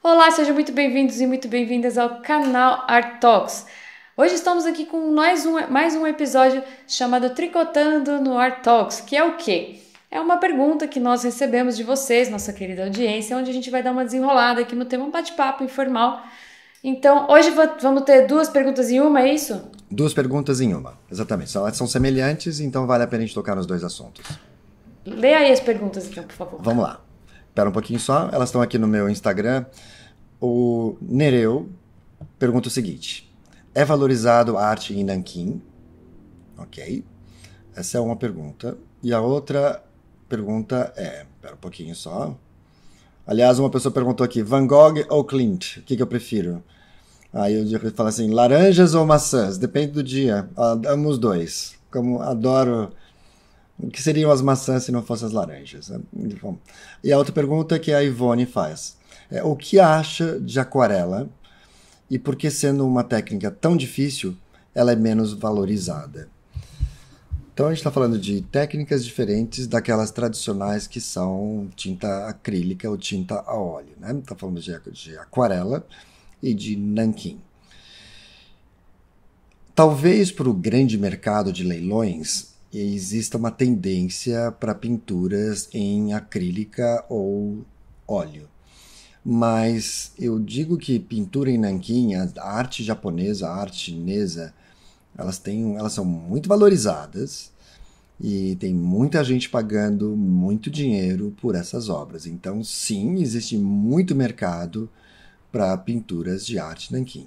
Olá, sejam muito bem-vindos e muito bem-vindas ao canal Art Talks. Hoje estamos aqui com mais um, mais um episódio chamado Tricotando no Art Talks, que é o quê? É uma pergunta que nós recebemos de vocês, nossa querida audiência, onde a gente vai dar uma desenrolada aqui no tema, um bate-papo informal. Então, hoje vamos ter duas perguntas em uma, é isso? Duas perguntas em uma, exatamente. Elas são semelhantes, então vale a pena a gente tocar nos dois assuntos. Leia aí as perguntas, então, por favor. Vamos lá. Espera um pouquinho só, elas estão aqui no meu Instagram. O Nereu pergunta o seguinte: É valorizado a arte em Nanquim? Ok. Essa é uma pergunta. E a outra pergunta é: Espera um pouquinho só. Aliás, uma pessoa perguntou aqui: Van Gogh ou Clint? O que, que eu prefiro? Aí eu falo assim: laranjas ou maçãs? Depende do dia. Amo os dois. Como adoro o que seriam as maçãs se não fossem as laranjas? E a outra pergunta que a Ivone faz é o que acha de aquarela e por que, sendo uma técnica tão difícil, ela é menos valorizada? Então a gente está falando de técnicas diferentes daquelas tradicionais que são tinta acrílica ou tinta a óleo, né? Está falando de, de aquarela e de nanquim. Talvez para o grande mercado de leilões exista uma tendência para pinturas em acrílica ou óleo. Mas eu digo que pintura em nanquim, a arte japonesa, a arte chinesa, elas, têm, elas são muito valorizadas e tem muita gente pagando muito dinheiro por essas obras. Então, sim, existe muito mercado para pinturas de arte nanquim.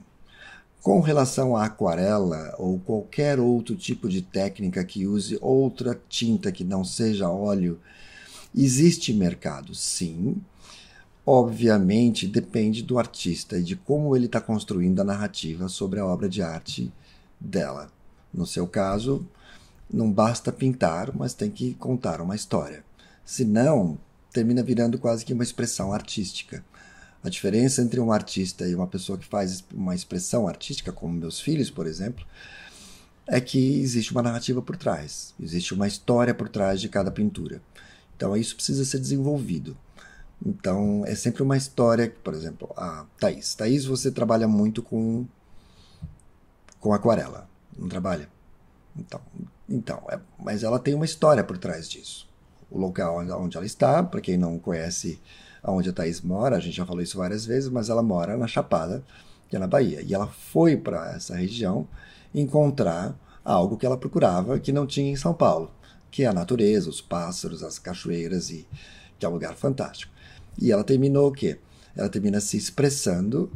Com relação à aquarela ou qualquer outro tipo de técnica que use outra tinta que não seja óleo, existe mercado, sim. Obviamente depende do artista e de como ele está construindo a narrativa sobre a obra de arte dela. No seu caso, não basta pintar, mas tem que contar uma história. Senão, termina virando quase que uma expressão artística. A diferença entre um artista e uma pessoa que faz uma expressão artística, como meus filhos, por exemplo, é que existe uma narrativa por trás, existe uma história por trás de cada pintura. Então isso precisa ser desenvolvido. Então é sempre uma história, por exemplo, a Thaís. Thaís, você trabalha muito com com aquarela, não trabalha? Então, então é, mas ela tem uma história por trás disso. O local onde ela está, para quem não conhece onde a Thaís mora, a gente já falou isso várias vezes, mas ela mora na Chapada, que é na Bahia. E ela foi para essa região encontrar algo que ela procurava que não tinha em São Paulo, que é a natureza, os pássaros, as cachoeiras, e que é um lugar fantástico. E ela terminou o quê? Ela termina se expressando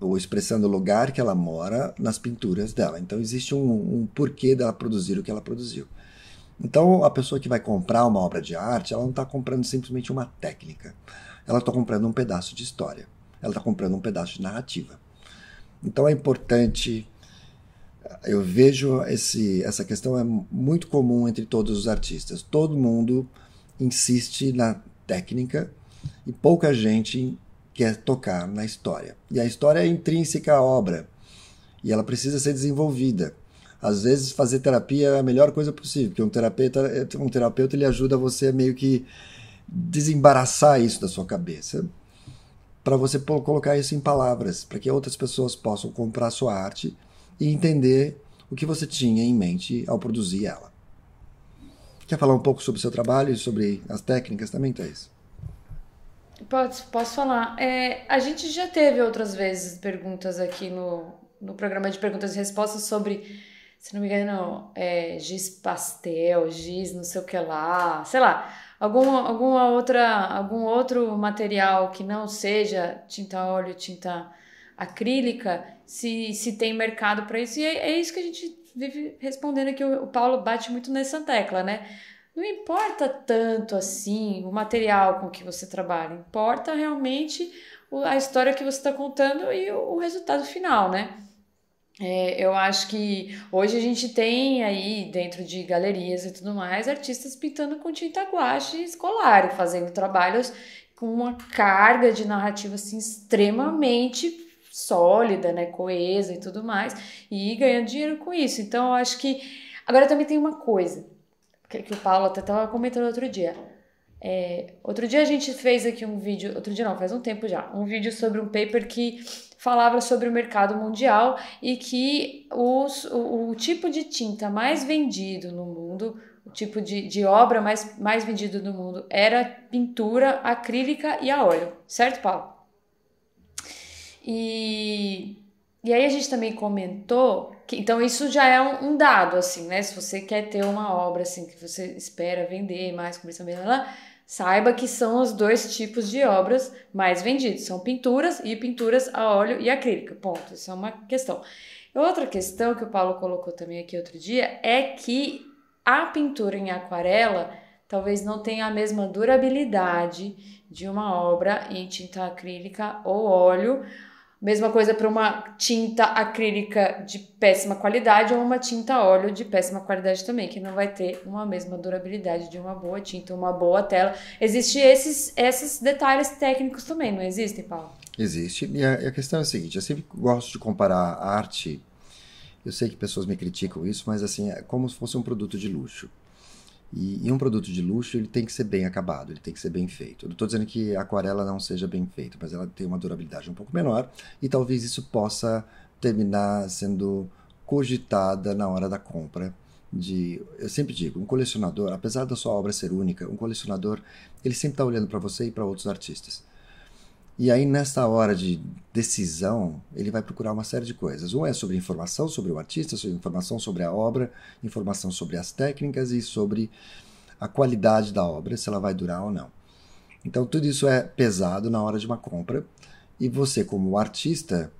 ou expressando o lugar que ela mora nas pinturas dela. Então existe um, um porquê dela produzir o que ela produziu. Então, a pessoa que vai comprar uma obra de arte, ela não está comprando simplesmente uma técnica. Ela está comprando um pedaço de história. Ela está comprando um pedaço de narrativa. Então, é importante. Eh, eu vejo esse, essa questão é muito comum entre todos os artistas. Todo mundo insiste na técnica e pouca gente quer tocar na história. E a história é intrínseca à obra e ela precisa ser desenvolvida às vezes fazer terapia é a melhor coisa possível, porque um terapeuta, um terapeuta ele ajuda você a meio que desembaraçar isso da sua cabeça, para você colocar isso em palavras, para que outras pessoas possam comprar sua arte e entender o que você tinha em mente ao produzir ela. Quer falar um pouco sobre o seu trabalho e sobre as técnicas também, Thais? Posso, posso falar. É, a gente já teve outras vezes perguntas aqui no, no programa de perguntas e respostas sobre se não me engano, é, giz pastel, giz não sei o que lá, sei lá, algum, alguma outra, algum outro material que não seja tinta óleo, tinta acrílica, se, se tem mercado para isso. E é, é, isso que a gente vive respondendo aqui. O, o Paulo bate muito nessa tecla, né? Não importa tanto assim o material com que você trabalha, importa realmente a história que você está contando e o, o resultado final, né? É, eu acho que hoje a gente tem aí, dentro de galerias e tudo mais, artistas pintando com tinta guache escolar, fazendo trabalhos com uma carga de narrativa assim, extremamente sólida, né, coesa e tudo mais, e ganhando dinheiro com isso. Então, eu acho que. Agora também tem uma coisa, que, que o Paulo até estava comentando outro dia é, outro dia a gente fez aqui um vídeo, outro dia não, faz um tempo já, um vídeo sobre um paper que falava sobre o mercado mundial e que os, o, o tipo de tinta mais vendido no mundo, o tipo de, de obra mais, mais vendido no mundo era pintura acrílica e a óleo, certo, Paulo? E, e aí a gente também comentou que, então isso já é um, dado, assim, né? Se você quer ter uma obra assim que você espera vender mais, conversão, blá, blá, blá, Saiba que são os dois tipos de obras mais vendidos, são pinturas e pinturas a óleo e acrílica. Ponto. Isso é uma questão. Outra questão que o Paulo colocou também aqui outro dia é que a pintura em aquarela talvez não tenha a mesma durabilidade de uma obra em tinta acrílica ou óleo Mesma coisa para uma tinta acrílica de péssima qualidade ou uma tinta óleo de péssima qualidade também, que não vai ter uma mesma durabilidade de uma boa tinta, uma boa tela. Existem esses, esses detalhes técnicos também, não existem, Paulo? Existe. E a, a questão é a seguinte: eu sempre gosto de comparar a arte. Eu sei que pessoas me criticam isso, mas assim, é como se fosse um produto de luxo. E, e, um produto de luxo ele tem que ser bem acabado, ele tem que ser bem feito. Eu não estou dizendo que a aquarela não seja bem feita, mas ela tem uma durabilidade um pouco menor e talvez isso possa terminar sendo cogitada na hora da compra. De, eu sempre digo, um colecionador, apesar da sua obra ser única, um colecionador ele sempre está olhando para você e para outros artistas. E aí, nessa hora de decisão, ele vai procurar uma série de coisas. Um é sobre informação sobre o artista, sobre informação sobre a obra, informação sobre as técnicas e sobre a qualidade da obra, se ela vai durar ou não. Então, tudo isso é pesado na hora de uma compra. E você, como artista,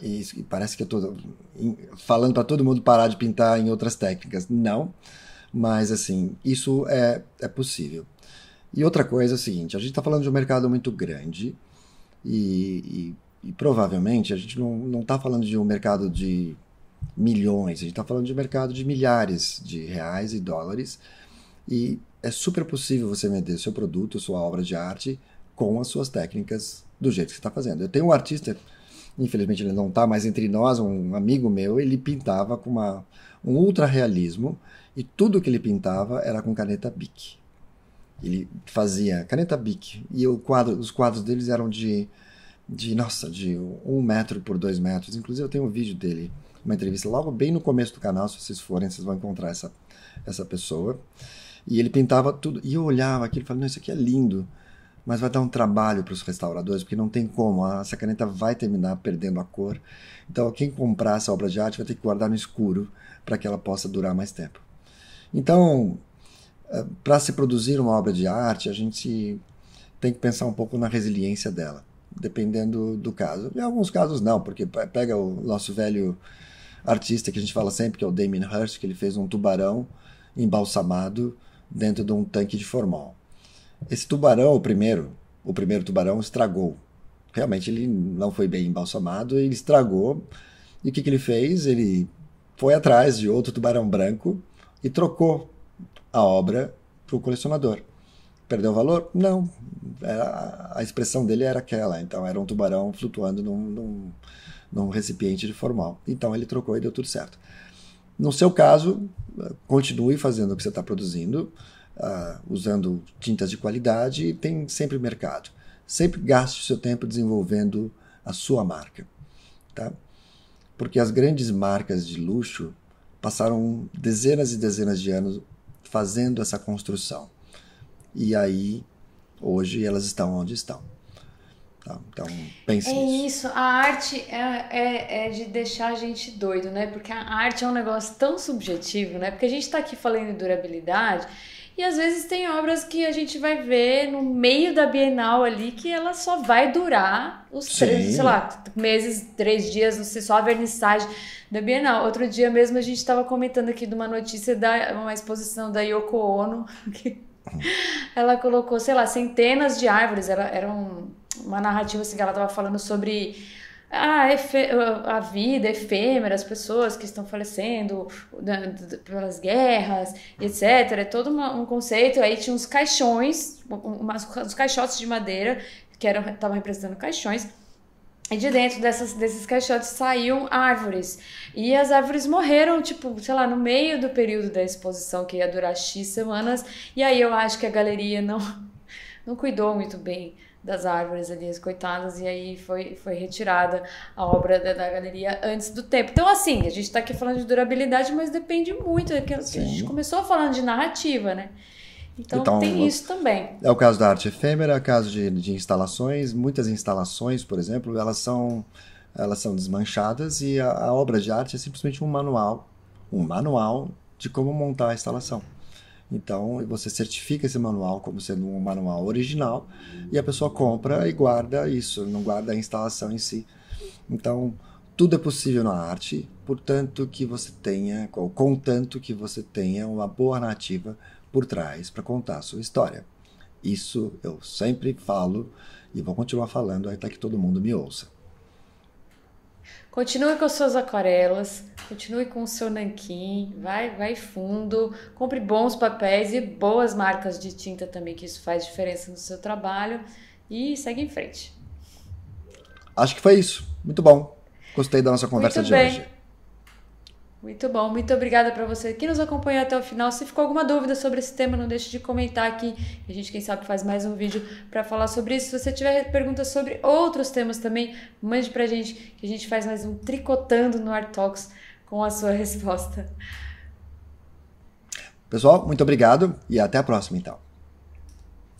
e parece que eu estou falando para todo mundo parar de pintar em outras técnicas. Não, mas assim, isso é, é possível. E outra coisa é o seguinte: a gente está falando de um mercado muito grande e, e, e provavelmente a gente não está falando de um mercado de milhões, a gente está falando de um mercado de milhares de reais e dólares. E é super possível você vender seu produto, sua obra de arte, com as suas técnicas do jeito que você está fazendo. Eu tenho um artista, infelizmente ele não está mais entre nós, um amigo meu, ele pintava com uma, um ultra realismo e tudo que ele pintava era com caneta Bic. Ele fazia caneta Bic e o quadro, os quadros deles eram de, de, nossa, de um metro por dois metros. Inclusive eu tenho um vídeo dele, uma entrevista logo bem no começo do canal, se vocês forem, vocês vão encontrar essa, essa pessoa. E ele pintava tudo. E eu olhava aquilo e falava, não, isso aqui é lindo mas vai dar um trabalho para os restauradores, porque não tem como, ah, essa caneta vai terminar perdendo a cor. Então, quem comprar essa obra de arte vai ter que guardar no escuro para que ela possa durar mais tempo. Então, para se produzir uma obra de arte, a gente tem que pensar um pouco na resiliência dela, dependendo do caso. Em alguns casos, não, porque pega o nosso velho artista que a gente fala sempre, que é o Damien Hirst, que ele fez um tubarão embalsamado dentro de um tanque de formol. Esse tubarão, o primeiro, o primeiro tubarão estragou. Realmente ele não foi bem embalsamado, ele estragou. E o que, que ele fez? Ele foi atrás de outro tubarão branco e trocou a obra para o colecionador. Perdeu valor? Não. Era, a expressão dele era aquela. Então era um tubarão flutuando num, num, num recipiente de formal. Então ele trocou e deu tudo certo. No seu caso, continue fazendo o que você está produzindo, uh, usando tintas de qualidade e tem sempre mercado. Sempre gaste o seu tempo desenvolvendo a sua marca. Tá? Porque as grandes marcas de luxo passaram dezenas e dezenas de anos fazendo essa construção. E aí, hoje, elas estão onde estão. Tá? Então, pense é nisso. isso. A arte é, é, é, de deixar a gente doido, né? Porque a arte é um negócio tão subjetivo, né? Porque a gente está aqui falando de durabilidade e às vezes tem obras que a gente vai ver no meio da Bienal ali que ela só vai durar os Sim. três, sei lá, meses, três dias, não sei, só a vernissagem da Bienal. Outro dia mesmo a gente estava comentando aqui de uma notícia da uma exposição da Yoko Ono, que ela colocou, sei lá, centenas de árvores, era, era um, uma narrativa assim que ela estava falando sobre ah, é a vida é efêmera, as pessoas que estão falecendo pelas guerras, etc. É todo uma, um conceito. Aí tinha uns caixões, umas, uns caixotes de madeira que estavam representando caixões. E de dentro dessas, desses caixotes saíam árvores. E as árvores morreram, tipo, sei lá, no meio do período da exposição, que ia durar X semanas. E aí eu acho que a galeria não, não cuidou muito bem das árvores ali, as coitadas, e aí foi, foi retirada a obra da, da galeria antes do tempo. Então, assim, a gente está aqui falando de durabilidade, mas depende muito daquilo é que a gente começou falando de narrativa, né? Então, então tem isso também. É o caso da arte efêmera, é o caso de, de instalações. Muitas instalações, por exemplo, elas são, elas são desmanchadas e a, a obra de arte é simplesmente um manual, um manual de como montar a instalação. Então você certifica esse manual como sendo um manual original e a pessoa compra e guarda isso, não guarda a instalação em si. Então tudo é possível na arte, portanto que você tenha, contanto que você tenha uma boa narrativa por trás para contar a sua história. Isso eu sempre falo e vou continuar falando até que todo mundo me ouça. Continue com suas aquarelas, continue com o seu nanquim, vai, vai fundo, compre bons papéis e boas marcas de tinta também, que isso faz diferença no seu trabalho e segue em frente. Acho que foi isso. Muito bom. Gostei da nossa conversa Muito de bem. hoje. Muito bom, muito obrigada para você que nos acompanhou até o final. Se ficou alguma dúvida sobre esse tema, não deixe de comentar aqui. A gente, quem sabe, faz mais um vídeo para falar sobre isso. Se você tiver perguntas sobre outros temas também, mande para a gente, que a gente faz mais um Tricotando no Art Talks com a sua resposta. Pessoal, muito obrigado e até a próxima, então.